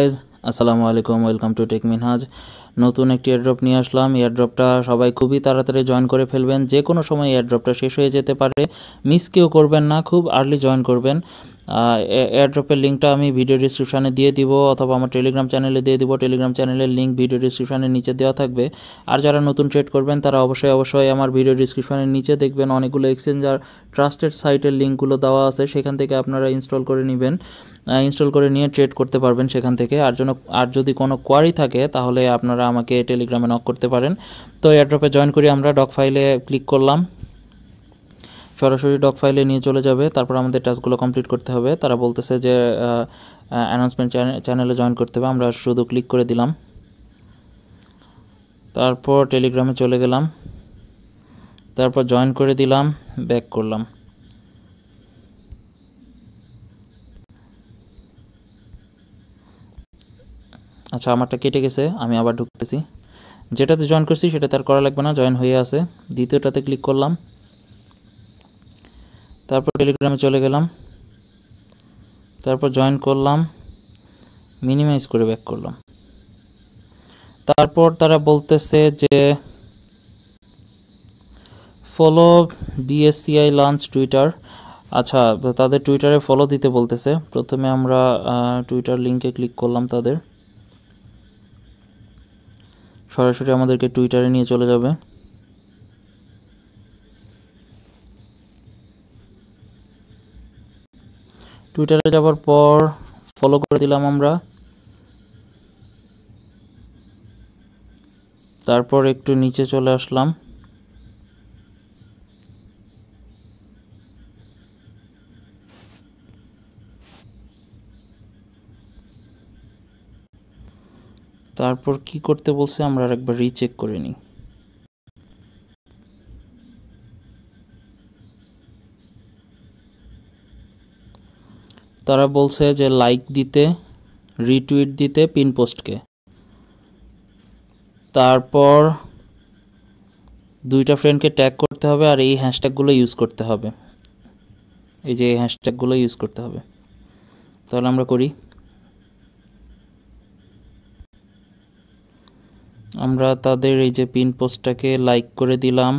guys আসসালামু আলাইকুম welcome to take Minhaj নতুন একটি এয়ারড্রপ নিয়ে আসলাম এয়ারড্রপটা সবাই খুবই তাড়াতাড়ি জয়েন করে ফেলবেন যে কোনো সময় এয়ারড্রপটা শেষ হয়ে যেতে পারে মিস কেউ করবেন না খুব আর্লি জয়েন করবেন এয়ারড্রপের লিঙ্কটা আমি ভিডিও ডিসক্রিপশানে দিয়ে দিব অথবা আমার টেলিগ্রাম চ্যানেলে দিয়ে দিব টেলিগ্রাম চ্যানেলের লিঙ্ক ভিডিও ডিসক্রিপশানে নিচে দেওয়া থাকবে আর যারা নতুন ট্রেড করবেন তারা অবশ্যই অবশ্যই আমার ভিডিও ডিসক্রিপশানের নিচে দেখবেন অনেকগুলো এক্সচেঞ্জ আর ট্রাস্টেড সাইটের লিঙ্কগুলো দেওয়া আছে সেখান থেকে আপনারা ইনস্টল করে নেবেন ইনস্টল করে নিয়ে ট্রেড করতে পারবেন সেখান থেকে আর জন্য আর যদি কোনো কোয়ারি থাকে তাহলে আপনারা আমাকে টেলিগ্রামে নক করতে পারেন তো এয়ারড্রপে জয়েন করি আমরা ডক ফাইলে ক্লিক করলাম সরাসরি ডক ফাইলে নিয়ে চলে যাবে তারপর আমাদের টাস্কগুলো কমপ্লিট করতে হবে তারা বলতেছে যে অ্যানাউন্সমেন্ট চ্যানেলে জয়েন করতে হবে আমরা শুধু ক্লিক করে দিলাম তারপর টেলিগ্রামে চলে গেলাম তারপর জয়েন করে দিলাম ব্যাক করলাম আচ্ছা আমারটা কেটে গেছে আমি আবার ঢুকতেছি যেটাতে জয়েন করছি সেটাতে আর করা লাগবে না জয়েন হয়ে আছে দ্বিতীয়টাতে ক্লিক করলাম তারপর টেলিগ্রামে চলে গেলাম তারপর জয়েন করলাম মিনিমাইজ করে ব্যাক করলাম তারপর তারা বলতেছে যে ফলো বিএসসিআই লঞ্চ টুইটার আচ্ছা তাদের টুইটারে ফলো দিতে বলতেছে প্রথমে আমরা টুইটার লিঙ্কে ক্লিক করলাম তাদের সরাসরি আমাদেরকে টুইটারে নিয়ে চলে যাবে টুইটারে যাওয়ার পর ফলো করে দিলাম আমরা তারপর একটু নিচে চলে আসলাম তারপর কি করতে বলছে আমরা আরেকবার রিচেক করে নিই তারা বলছে যে লাইক দিতে রিটুইট দিতে পিন পোস্টকে তারপর দুইটা ফ্রেন্ডকে ট্যাগ করতে হবে আর এই হ্যাশট্যাগুলো ইউজ করতে হবে এই যে এই হ্যাশট্যাগুলো ইউজ করতে হবে তাহলে আমরা করি আমরা তাদের এই যে পিন পোস্টটাকে লাইক করে দিলাম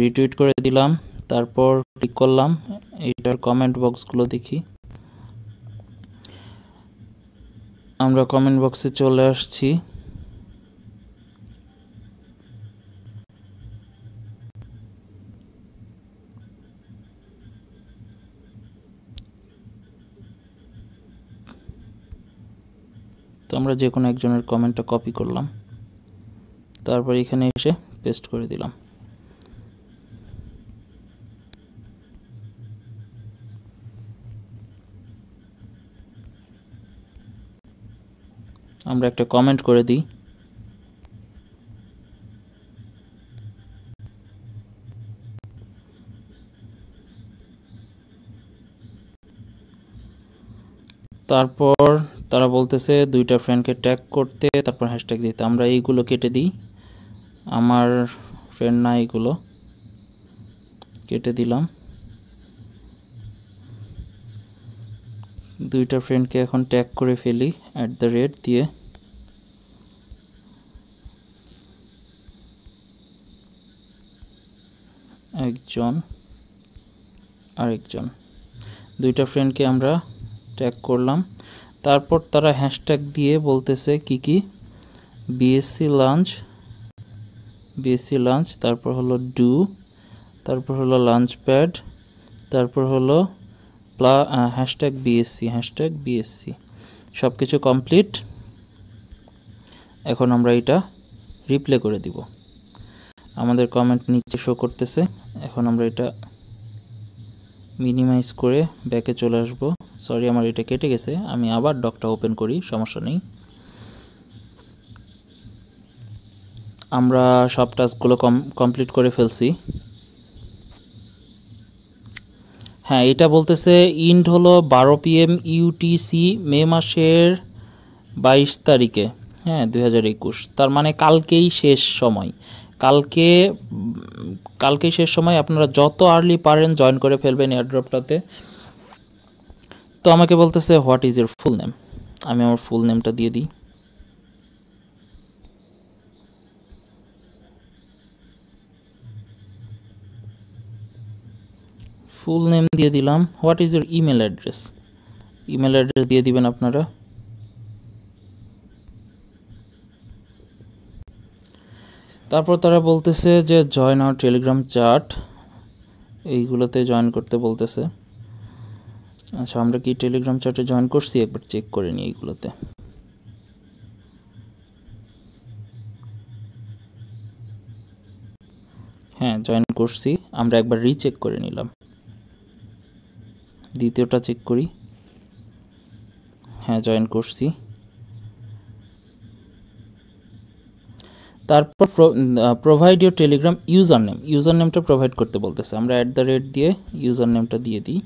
রিটুইট করে দিলাম তারপর ক্লিক করলাম এটার কমেন্ট বক্সগুলো দেখি আমরা কমেন্ট বক্সে চলে আসছি তো আমরা যে কোনো একজনের কমেন্টটা কপি করলাম তারপর এখানে এসে পেস্ট করে দিলাম আমরা একটা কমেন্ট করে দিই তারপর তারা বলতেছে দুইটা ফ্রেন্ডকে ট্যাগ করতে তারপর হ্যাশট্যাগ দিতে আমরা এইগুলো কেটে দিই আমার ফ্রেন্ড না এইগুলো কেটে দিলাম দুইটা ফ্রেন্ডকে এখন ট্যাগ করে ফেলি অ্যাট দ্য রেট দিয়ে একজন আরেকজন দুইটা ফ্রেন্ডকে আমরা ট্যাগ করলাম তারপর তারা হ্যাশট্যাগ দিয়ে বলতেছে কি কি বিএসসি লাঞ্চ বিএসসি লাঞ্চ তারপর হলো ডু তারপর হলো লাঞ্চ প্যাড তারপর হলো প্লা হ্যাশট্যাগ বিএসসি হ্যাশট্যাগ বিএসসি সব কিছু কমপ্লিট এখন আমরা এটা রিপ্লে করে দিব আমাদের কমেন্ট নিচে শো করতেছে এখন আমরা এটা মিনিমাইজ করে ব্যাকে চলে আসব সরি আমার এটা কেটে গেছে আমি আবার ডকটা ওপেন করি সমস্যা নেই আমরা সব টাস্কগুলো কম কমপ্লিট করে ফেলছি হ্যাঁ এটা বলতেছে ইন্ড হলো বারো পি পিএম ইউটিসি মে মাসের বাইশ তারিখে হ্যাঁ দুই তার মানে কালকেই শেষ সময় কালকে কালকেই শেষ সময় আপনারা যত আর্লি পারেন জয়েন করে ফেলবেন এয়ারড্রপটাতে তো আমাকে বলতেছে what is your full name আমি আমার ফুল নেমটা দিয়ে দিই ফুল নেম দিয়ে দিলাম what is your email address email address দিয়ে দিবেন আপনারা তারপর তারা বলতেছে যে জয়েন আওয়ার টেলিগ্রাম চার্ট এইগুলোতে জয়েন করতে বলতেছে আচ্ছা আমরা কি টেলিগ্রাম চার্টে জয়েন করছি একবার চেক করে নিই এইগুলোতে হ্যাঁ জয়েন করছি আমরা একবার রিচেক করে নিলাম দ্বিতীয়টা চেক করি হ্যাঁ জয়েন করছি তারপর provide your Telegram user name user নেমটা প্রোভাইড করতে বলতেছে আমরা অ্যাট দ্য রেট দিয়ে ইউজার নেমটা দিয়ে দিই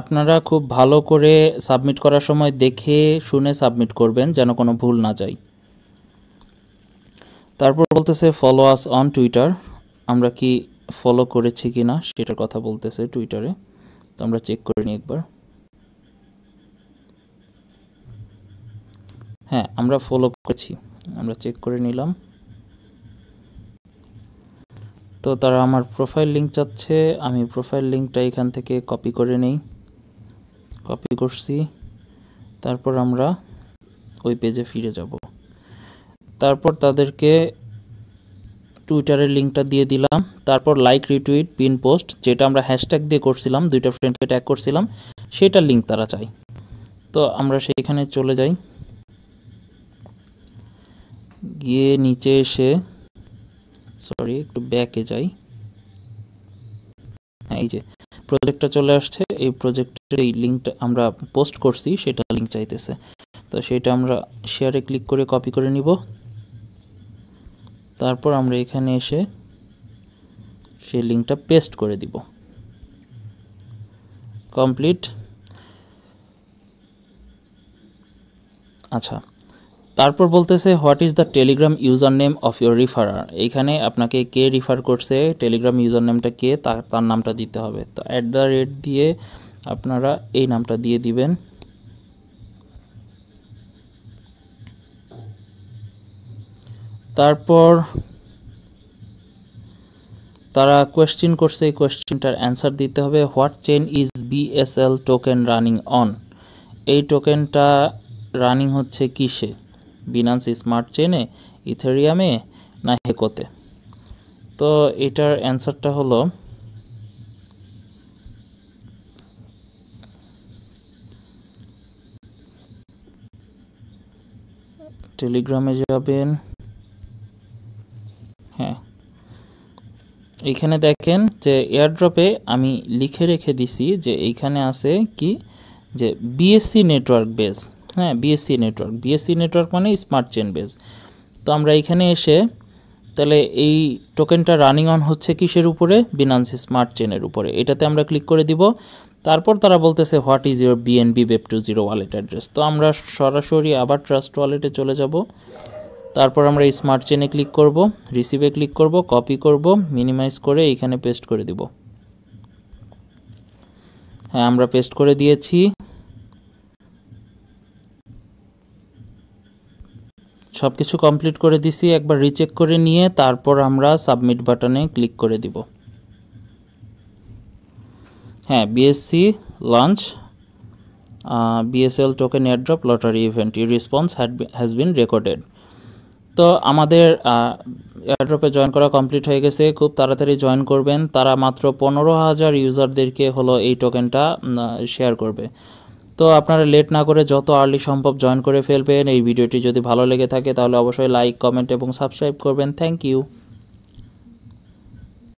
আপনারা খুব ভালো করে সাবমিট করার সময় দেখে শুনে সাবমিট করবেন যেন কোনো ভুল না যায় তারপর বলতেছে ফলো আস অন টুইটার আমরা কি ফলো করেছি কি না সেটার কথা বলতেছে টুইটারে তো আমরা চেক করে নিই একবার হ্যাঁ আমরা ফলো করেছি আমরা চেক করে নিলাম তো তারা আমার প্রোফাইল লিঙ্ক চাচ্ছে আমি প্রোফাইল লিঙ্কটা এখান থেকে কপি করে নেই কপি করছি তারপর আমরা ওই পেজে ফিরে যাব তারপর তাদেরকে টুইটারের লিঙ্কটা দিয়ে দিলাম তারপর লাইক রিটুইট পিন পোস্ট যেটা আমরা হ্যাশট্যাগ দিয়ে করছিলাম দুইটা ফ্রেন্ডকে ট্যাগ করছিলাম সেটার লিঙ্ক তারা চাই তো আমরা সেইখানে চলে যাই গিয়ে নিচে এসে সরি একটু ব্যাকে যাই হ্যাঁ, এই যে প্রজেক্টটা চলে আসছে এই প্রজেক্টের এই লিঙ্কটা আমরা পোস্ট করছি সেটা লিঙ্ক চাইতেছে তো সেটা আমরা শেয়ারে ক্লিক করে কপি করে নিব তারপর আমরা এখানে এসে সেই লিঙ্কটা পেস্ট করে দিব কমপ্লিট আচ্ছা তারপর বলতেছে what is the Telegram user name of your referrer এইখানে আপনাকে কে রিফার করছে টেলিগ্রাম ইউজার নেমটা কে তার নামটা দিতে হবে তো অ্যাট দ্য রেট দিয়ে আপনারা এই নামটা দিয়ে দিবেন তারপর তারা কোয়েশ্চেন করছে এই কোয়েশ্চেনটার অ্যান্সার দিতে হবে what chain is BSL token running on এই টোকেনটা রানিং হচ্ছে কিসে বিনান্স স্মার্ট চেনে ইথেরিয়ামে না হেকোতে তো এটার অ্যান্সারটা হলো টেলিগ্রামে যাবেন এখানে দেখেন যে এয়ারড্রপে আমি লিখে রেখে দিছি যে এইখানে আছে কি যে বিএসসি নেটওয়ার্ক বেস হ্যাঁ বিএসসি নেটওয়ার্ক বিএসসি নেটওয়ার্ক মানে স্মার্ট চেন বেস তো আমরা এখানে এসে তাহলে এই টোকেনটা রানিং অন হচ্ছে কিসের উপরে বিনান্স স্মার্ট চেনের উপরে এটাতে আমরা ক্লিক করে দিব তারপর তারা বলতেছে what is your BNB web two zero wallet address তো আমরা সরাসরি আবার ট্রাস্ট ওয়ালেটে চলে যাব তারপর আমরা স্মার্ট চেনে ক্লিক করব রিসিভে ক্লিক করব কপি করব মিনিমাইজ করে এখানে পেস্ট করে দিব হ্যাঁ আমরা পেস্ট করে দিয়েছি সব কিছু কমপ্লিট করে দিছি একবার রিচেক করে নিয়ে তারপর আমরা সাবমিট বাটনে ক্লিক করে দিব হ্যাঁ BSC launch BSL token airdrop lottery event your response has been recorded তো আমাদের এয়ারড্রপে জয়েন করা কমপ্লিট হয়ে গেছে খুব তাড়াতাড়ি জয়েন করবেন তারা মাত্র পনেরো হাজার ইউজারদেরকে হলো এই টোকেনটা শেয়ার করবে তো আপনারা লেট না করে যত আর্লি সম্ভব জয়েন করে ফেলবেন এই ভিডিওটি যদি ভালো লেগে থাকে তাহলে অবশ্যই লাইক কমেন্ট এবং সাবস্ক্রাইব করবেন থ্যাংক ইউ